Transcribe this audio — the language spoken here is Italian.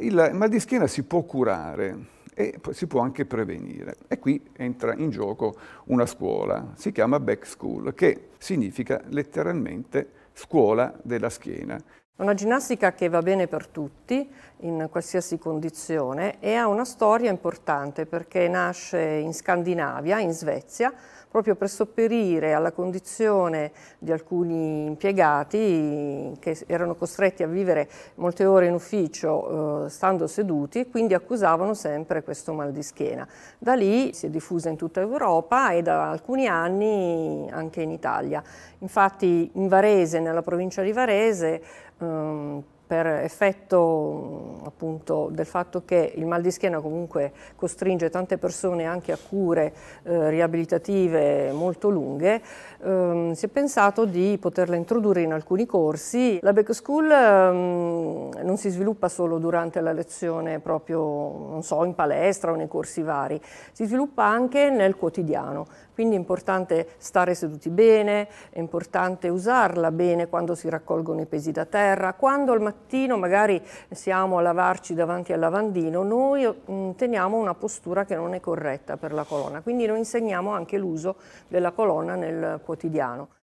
Il mal di schiena si può curare e si può anche prevenire. E qui entra in gioco una scuola, si chiama Back School, che significa letteralmente scuola della schiena. Una ginnastica che va bene per tutti, in qualsiasi condizione, e ha una storia importante perché nasce in Scandinavia, in Svezia, proprio per sopperire alla condizione di alcuni impiegati che erano costretti a vivere molte ore in ufficio eh, stando seduti e quindi accusavano sempre questo mal di schiena. Da lì si è diffusa in tutta Europa e da alcuni anni anche in Italia. Infatti in Varese, nella provincia di Varese, um, per effetto appunto del fatto che il mal di schiena comunque costringe tante persone anche a cure eh, riabilitative molto lunghe, ehm, si è pensato di poterla introdurre in alcuni corsi. La Beck School ehm, non si sviluppa solo durante la lezione proprio, non so, in palestra o nei corsi vari, si sviluppa anche nel quotidiano. Quindi è importante stare seduti bene, è importante usarla bene quando si raccolgono i pesi da terra, quando al mattino magari siamo a lavarci davanti al lavandino, noi mm, teniamo una postura che non è corretta per la colonna, quindi noi insegniamo anche l'uso della colonna nel quotidiano.